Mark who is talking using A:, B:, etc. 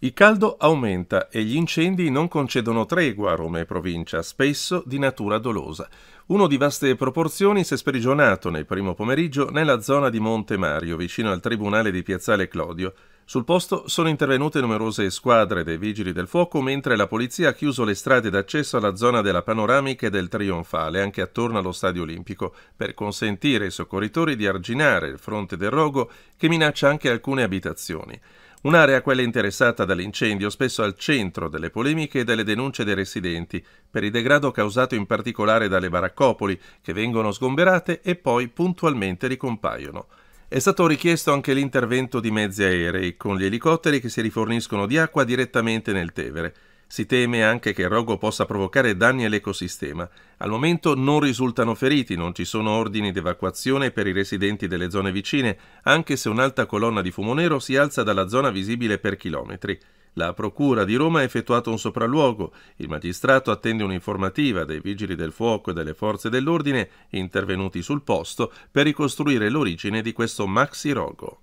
A: Il caldo aumenta e gli incendi non concedono tregua a Roma e provincia, spesso di natura dolosa. Uno di vaste proporzioni si è sprigionato nel primo pomeriggio nella zona di Monte Mario, vicino al tribunale di Piazzale Clodio. Sul posto sono intervenute numerose squadre dei vigili del fuoco, mentre la polizia ha chiuso le strade d'accesso alla zona della panoramica e del trionfale, anche attorno allo stadio olimpico, per consentire ai soccorritori di arginare il fronte del rogo che minaccia anche alcune abitazioni. Un'area quella interessata dall'incendio, spesso al centro delle polemiche e delle denunce dei residenti, per il degrado causato in particolare dalle baraccopoli, che vengono sgomberate e poi puntualmente ricompaiono. È stato richiesto anche l'intervento di mezzi aerei, con gli elicotteri che si riforniscono di acqua direttamente nel Tevere. Si teme anche che il rogo possa provocare danni all'ecosistema. Al momento non risultano feriti, non ci sono ordini di evacuazione per i residenti delle zone vicine, anche se un'alta colonna di fumo nero si alza dalla zona visibile per chilometri. La Procura di Roma ha effettuato un sopralluogo. Il magistrato attende un'informativa dei vigili del fuoco e delle forze dell'ordine intervenuti sul posto per ricostruire l'origine di questo maxi rogo.